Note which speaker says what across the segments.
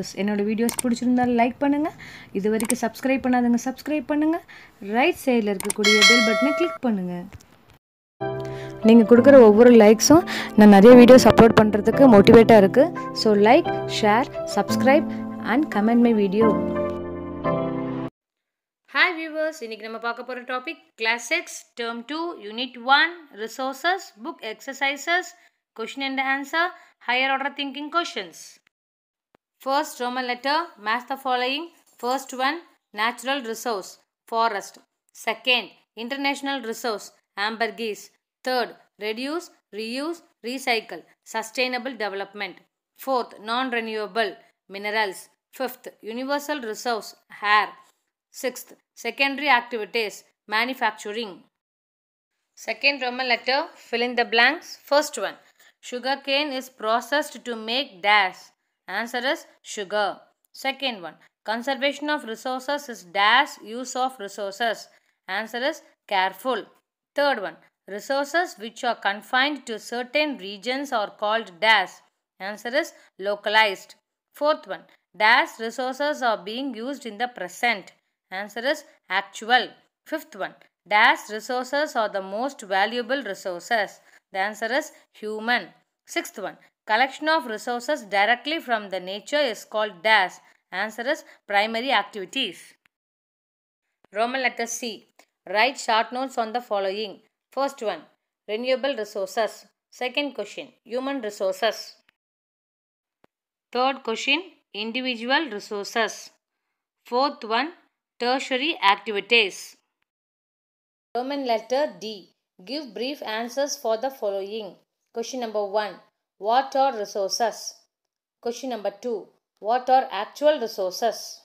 Speaker 1: Videos என்னோடய videos பிடிச்சிருந்தாலும் like பண்ணுங்கள் இது வரைக்கும் சப்ஸ்கிரைப் பண்ணாதவங்க சப்ஸ்கிரைப் பண்ணுங்கள் ரைட் சைடில் இருக்கக்கூடிய பெல் பட்டனை கிளிக் பண்ணுங்கள் நீங்கள் கொடுக்குற ஒவ்வொரு லைக்ஸும் நான் நிறைய வீடியோஸ் அப்லோட் பண்ணுறதுக்கு மோட்டிவேட்டாக இருக்குது so like share subscribe and comment my video hi viewers இன்னைக்கு நம்ம பார்க்க போகிற topic class six term two unit one resources book exercises question and answer higher order thinking questions First Roman letter, match the following. First one, natural resource, forest. Second, international resource, ambergris. Third, reduce, reuse, recycle, sustainable development. Fourth, non-renewable, minerals. Fifth, universal resource, hair. Sixth, secondary activities, manufacturing. Second Roman letter, fill in the blanks. First one, sugarcane is processed to make dash. Answer is sugar. Second one, conservation of resources is dash use of resources. Answer is careful. Third one, resources which are confined to certain regions are called dash. Answer is localized. Fourth one, dash resources are being used in the present. Answer is actual. Fifth one, dash resources are the most valuable resources. The answer is human. Sixth one, Collection of resources directly from the nature is called DAS. Answer is primary activities. Roman letter C. Write short notes on the following. First one, renewable resources. Second question, human resources. Third question, individual resources. Fourth one, tertiary activities. Roman letter D. Give brief answers for the following. Question number 1. What are resources? Question number 2. What are actual resources?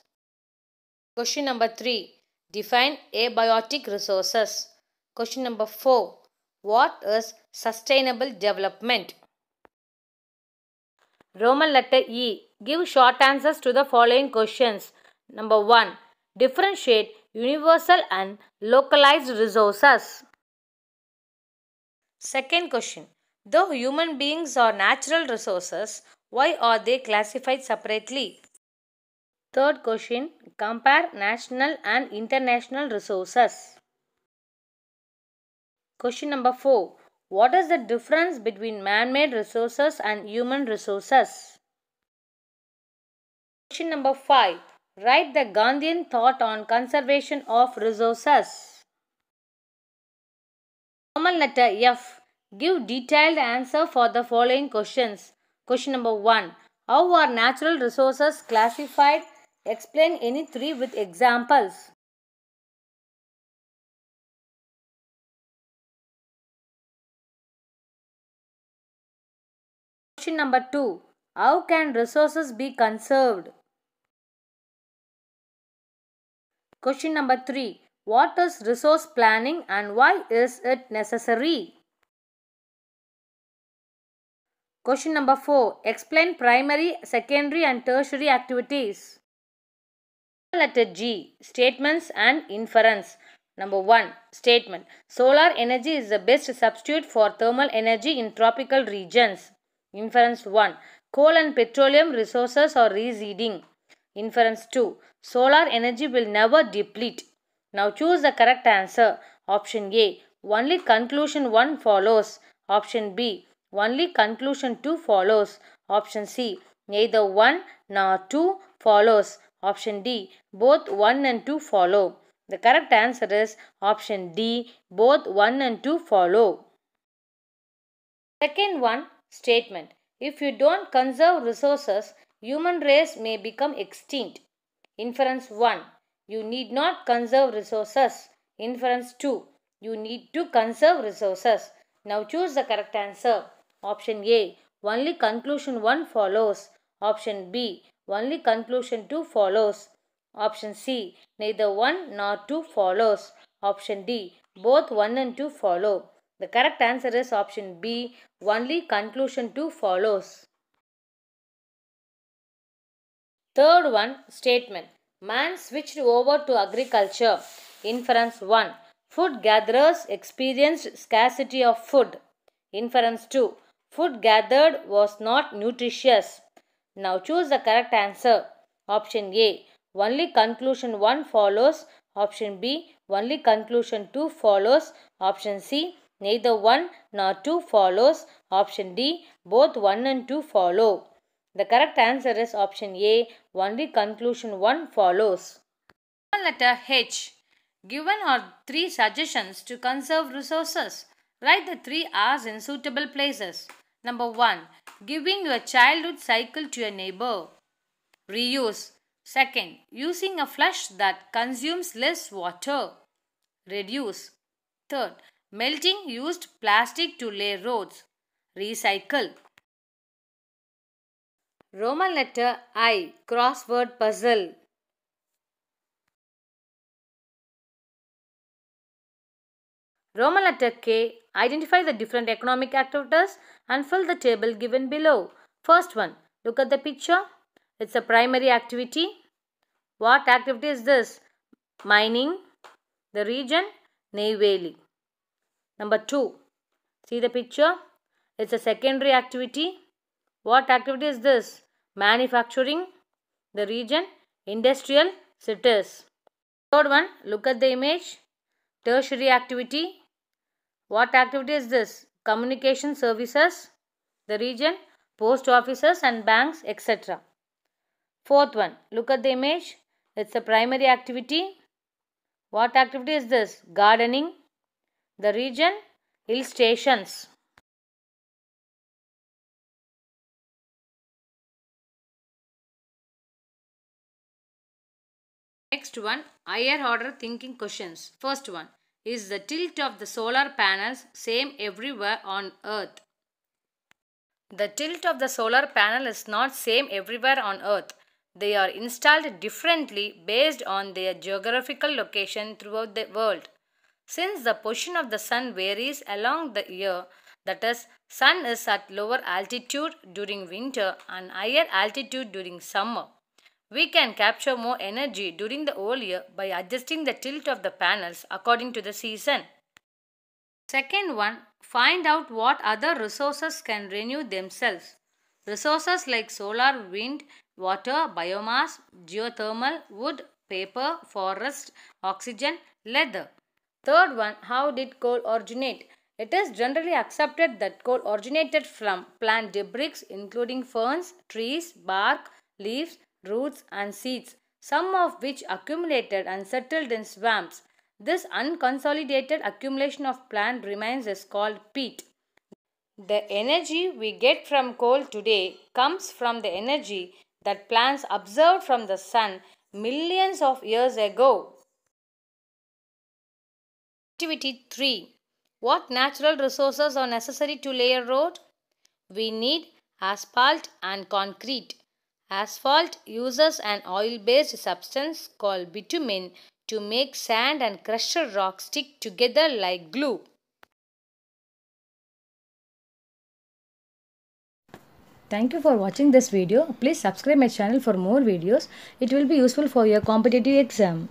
Speaker 1: Question number 3. Define abiotic resources. Question number 4. What is sustainable development? Roman letter E. Give short answers to the following questions. Number 1. Differentiate universal and localized resources. Second question. Though human beings are natural resources, why are they classified separately? Third question Compare national and international resources. Question number 4. What is the difference between man made resources and human resources? Question number 5. Write the Gandhian thought on conservation of resources. Common letter F Give detailed answer for the following questions. Question number 1. How are natural resources classified? Explain any three with examples. Question number 2. How can resources be conserved? Question number 3. What is resource planning and why is it necessary? Question number 4. Explain primary, secondary and tertiary activities. Letter G. Statements and inference. Number 1. Statement. Solar energy is the best substitute for thermal energy in tropical regions. Inference 1. Coal and petroleum resources are receding. Inference 2. Solar energy will never deplete. Now choose the correct answer. Option A. Only conclusion 1 follows. Option B. Only conclusion 2 follows. Option C. Neither 1 nor 2 follows. Option D. Both 1 and 2 follow. The correct answer is option D. Both 1 and 2 follow. Second one, statement. If you don't conserve resources, human race may become extinct. Inference 1. You need not conserve resources. Inference 2. You need to conserve resources. Now choose the correct answer. Option A. Only conclusion 1 follows. Option B. Only conclusion 2 follows. Option C. Neither 1 nor 2 follows. Option D. Both 1 and 2 follow. The correct answer is option B. Only conclusion 2 follows. Third one, statement. Man switched over to agriculture. Inference 1. Food gatherers experienced scarcity of food. Inference 2. Food gathered was not nutritious. Now choose the correct answer. Option A. Only conclusion 1 follows. Option B. Only conclusion 2 follows. Option C. Neither 1 nor 2 follows. Option D. Both 1 and 2 follow. The correct answer is option A. Only conclusion 1 follows. Letter H. Given are three suggestions to conserve resources. Write the three R's in suitable places. Number 1. Giving your childhood cycle to your neighbor. Reuse. Second, using a flush that consumes less water. Reduce. Third, melting used plastic to lay roads. Recycle. Roman letter I crossword puzzle. Roman letter K. Identify the different economic activities and fill the table given below. First one, look at the picture. It's a primary activity. What activity is this? Mining. The region, Neyveli. Number 2. See the picture. It's a secondary activity. What activity is this? Manufacturing. The region, industrial cities. Third one, look at the image. Tertiary activity. What activity is this? Communication services, the region, post offices and banks, etc. Fourth one, look at the image. It's a primary activity. What activity is this? Gardening. The region, hill stations. Next one, higher order thinking questions. First one, is the tilt of the solar panels same everywhere on earth? The tilt of the solar panel is not same everywhere on earth. They are installed differently based on their geographical location throughout the world. Since the position of the sun varies along the year, that is, sun is at lower altitude during winter and higher altitude during summer. We can capture more energy during the whole year by adjusting the tilt of the panels according to the season. Second one, find out what other resources can renew themselves. Resources like solar, wind, water, biomass, geothermal, wood, paper, forest, oxygen, leather. Third one, how did coal originate? It is generally accepted that coal originated from plant debris including ferns, trees, bark, leaves, roots and seeds, some of which accumulated and settled in swamps. This unconsolidated accumulation of plant remains is called peat. The energy we get from coal today comes from the energy that plants observed from the sun millions of years ago. Activity 3 What natural resources are necessary to lay a road? We need asphalt and concrete. Asphalt uses an oil-based substance called bitumen to make sand and crusher rock stick together like glue. Thank you for watching this video. Please subscribe my channel for more videos. It will be useful for your competitive exam.